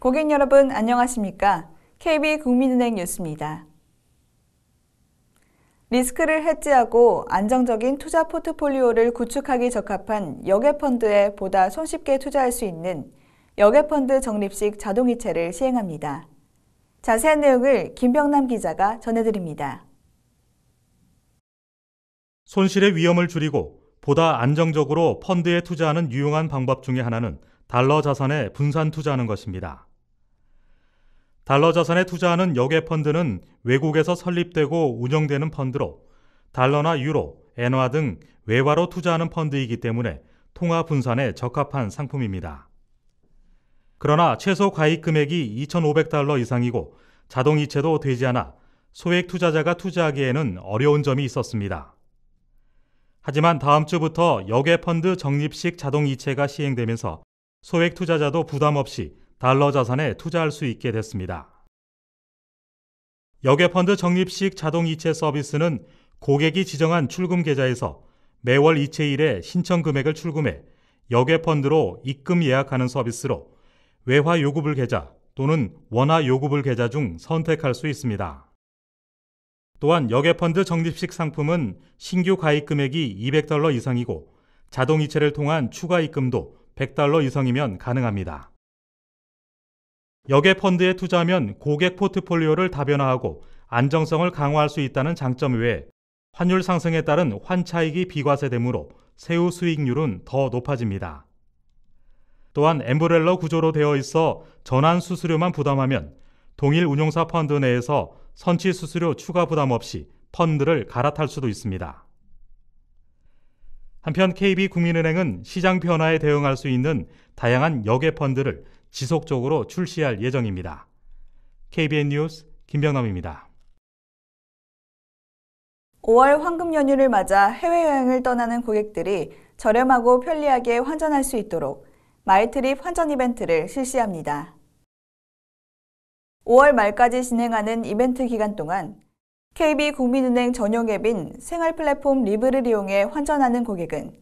고객 여러분 안녕하십니까? KB 국민은행 뉴스입니다. 리스크를 해지하고 안정적인 투자 포트폴리오를 구축하기 적합한 역외펀드에 보다 손쉽게 투자할 수 있는 역외펀드 적립식 자동이체를 시행합니다. 자세한 내용을 김병남 기자가 전해드립니다. 손실의 위험을 줄이고 보다 안정적으로 펀드에 투자하는 유용한 방법 중에 하나는 달러 자산에 분산 투자하는 것입니다. 달러 자산에 투자하는 역외 펀드는 외국에서 설립되고 운영되는 펀드로 달러나 유로, 엔화 등 외화로 투자하는 펀드이기 때문에 통화 분산에 적합한 상품입니다. 그러나 최소 가입 금액이 2,500달러 이상이고 자동 이체도 되지 않아 소액 투자자가 투자하기에는 어려운 점이 있었습니다. 하지만 다음 주부터 역외 펀드 적립식 자동 이체가 시행되면서 소액 투자자도 부담 없이 달러 자산에 투자할 수 있게 됐습니다. 여외펀드 적립식 자동 이체 서비스는 고객이 지정한 출금 계좌에서 매월 이체일에 신청 금액을 출금해 여외펀드로 입금 예약하는 서비스로 외화 요구불 계좌 또는 원화 요구불 계좌 중 선택할 수 있습니다. 또한 여외펀드 적립식 상품은 신규 가입 금액이 200달러 이상이고 자동 이체를 통한 추가 입금도 100달러 이상이면 가능합니다. 여객 펀드에 투자하면 고객 포트폴리오를 다변화하고 안정성을 강화할 수 있다는 장점 외에 환율 상승에 따른 환차익이 비과세되므로 세후 수익률은 더 높아집니다. 또한 엠브렐러 구조로 되어 있어 전환 수수료만 부담하면 동일 운용사 펀드 내에서 선취 수수료 추가 부담 없이 펀드를 갈아탈 수도 있습니다. 한편 KB국민은행은 시장 변화에 대응할 수 있는 다양한 여객 펀드를 지속적으로 출시할 예정입니다. KBN 뉴스 김병남입니다. 5월 황금 연휴를 맞아 해외여행을 떠나는 고객들이 저렴하고 편리하게 환전할 수 있도록 마이트립 환전 이벤트를 실시합니다. 5월 말까지 진행하는 이벤트 기간 동안 KB국민은행 전용 앱인 생활 플랫폼 리브를 이용해 환전하는 고객은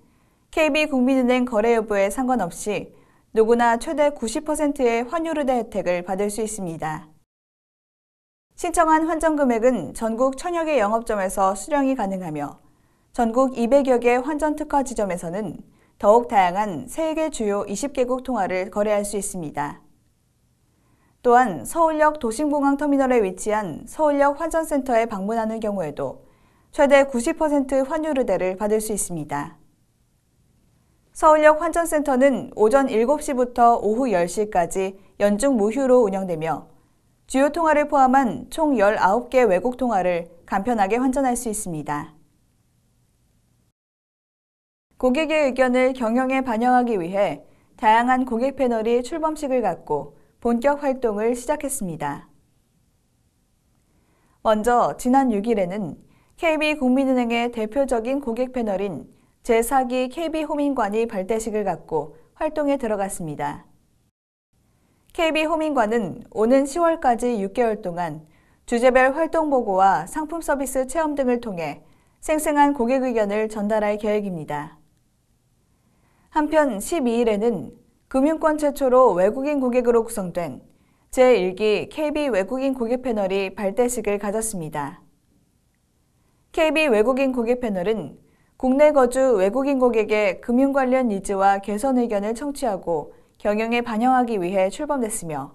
KB국민은행 거래 여부에 상관없이 누구나 최대 90%의 환율의대 혜택을 받을 수 있습니다. 신청한 환전 금액은 전국 천여 개 영업점에서 수령이 가능하며 전국 200여 개 환전 특화 지점에서는 더욱 다양한 세계 주요 20개국 통화를 거래할 수 있습니다. 또한 서울역 도심공항 터미널에 위치한 서울역 환전센터에 방문하는 경우에도 최대 90% 환율 의대를 받을 수 있습니다. 서울역 환전센터는 오전 7시부터 오후 10시까지 연중 무휴로 운영되며 주요 통화를 포함한 총 19개 외국 통화를 간편하게 환전할 수 있습니다. 고객의 의견을 경영에 반영하기 위해 다양한 고객 패널이 출범식을 갖고 본격 활동을 시작했습니다. 먼저 지난 6일에는 KB 국민은행의 대표적인 고객 패널인 제4기 KB호민관이 발대식을 갖고 활동에 들어갔습니다. KB호민관은 오는 10월까지 6개월 동안 주제별 활동 보고와 상품 서비스 체험 등을 통해 생생한 고객 의견을 전달할 계획입니다. 한편 12일에는 금융권 최초로 외국인 고객으로 구성된 제1기 KB 외국인 고객 패널이 발대식을 가졌습니다. KB 외국인 고객 패널은 국내 거주 외국인 고객의 금융 관련 니즈와 개선 의견을 청취하고 경영에 반영하기 위해 출범됐으며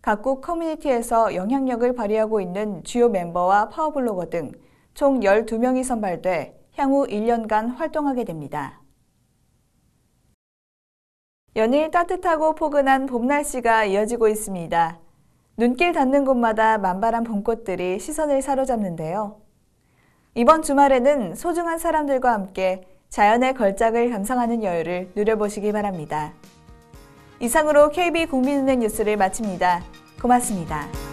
각국 커뮤니티에서 영향력을 발휘하고 있는 주요 멤버와 파워블로거 등 총 12명이 선발돼 향후 1년간 활동하게 됩니다. 연일 따뜻하고 포근한 봄 날씨가 이어지고 있습니다. 눈길 닿는 곳마다 만발한 봄꽃들이 시선을 사로잡는데요. 이번 주말에는 소중한 사람들과 함께 자연의 걸작을 감상하는 여유를 누려보시기 바랍니다. 이상으로 KB 국민은행 뉴스를 마칩니다. 고맙습니다.